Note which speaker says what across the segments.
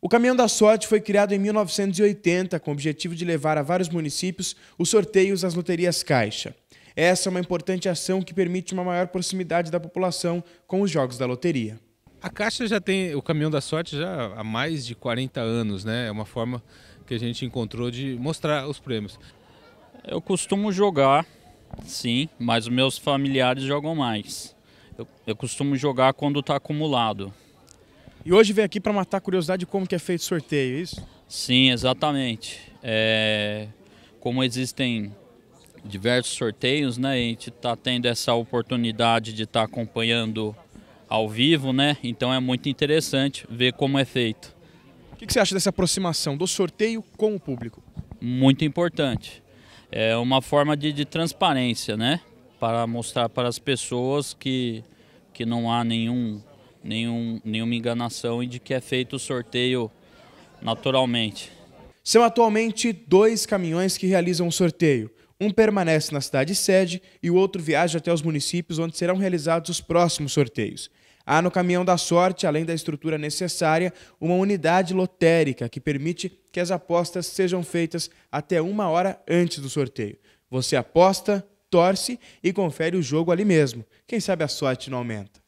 Speaker 1: O Caminhão da Sorte foi criado em 1980 com o objetivo de levar a vários municípios os sorteios às loterias caixa. Essa é uma importante ação que permite uma maior proximidade da população com os jogos da loteria.
Speaker 2: A Caixa já tem o Caminhão da Sorte já há mais de 40 anos, né? É uma forma que a gente encontrou de mostrar os prêmios.
Speaker 3: Eu costumo jogar, sim, mas meus familiares jogam mais. Eu, eu costumo jogar quando está acumulado. E hoje veio aqui para matar a curiosidade de como que é feito o sorteio, é isso? Sim, exatamente. É, como existem diversos sorteios, né? A gente está tendo essa oportunidade de estar tá acompanhando ao vivo, né? Então é muito interessante ver como é feito.
Speaker 1: O que, que, você acha dessa aproximação do sorteio com o público?
Speaker 3: Muito importante. É uma forma de, de transparência, né? Para mostrar para as pessoas que, que não há nenhum nenhum, nenhuma enganação e de que é feito o sorteio naturalmente. São atualmente dois caminhões que
Speaker 1: realizam o sorteio. Um permanece na cidade sede e o outro viaja até os municípios onde serão realizados os próximos sorteios. Há no caminhão da sorte, além da estrutura necessária, uma unidade lotérica que permite que as apostas sejam feitas até uma hora antes do sorteio. Você aposta, torce e confere o jogo ali mesmo.
Speaker 2: Quem sabe a sorte não aumenta.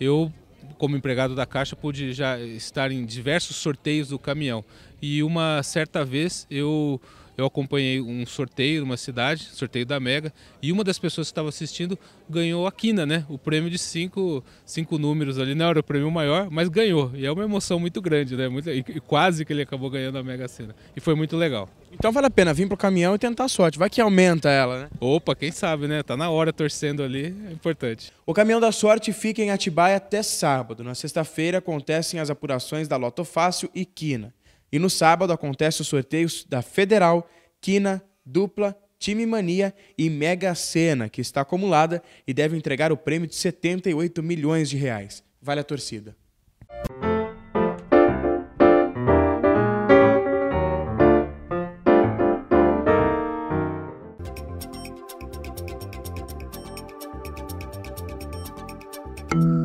Speaker 2: Eu como empregado da Caixa, pude já estar em diversos sorteios do caminhão. E uma certa vez eu eu acompanhei um sorteio numa cidade, sorteio da Mega, e uma das pessoas que estava assistindo ganhou a quina, né? O prêmio de cinco, cinco números ali, não era o prêmio maior, mas ganhou. E é uma emoção muito grande, né? Muito, e, e quase que ele acabou ganhando a Mega Sena. E foi muito legal. Então vale a pena vir pro caminhão e tentar a sorte. Vai que aumenta ela, né? Opa, quem sabe, né? Tá na hora torcendo ali, é importante.
Speaker 1: O caminhão da sorte fica em Atibaia até sábado. Na sexta-feira acontecem as apurações da Loto Fácil e Quina. E no sábado acontece os sorteios da Federal, Quina, Dupla, Time Mania e Mega Sena, que está acumulada e deve entregar o prêmio de 78 milhões de reais. Vale a torcida. thank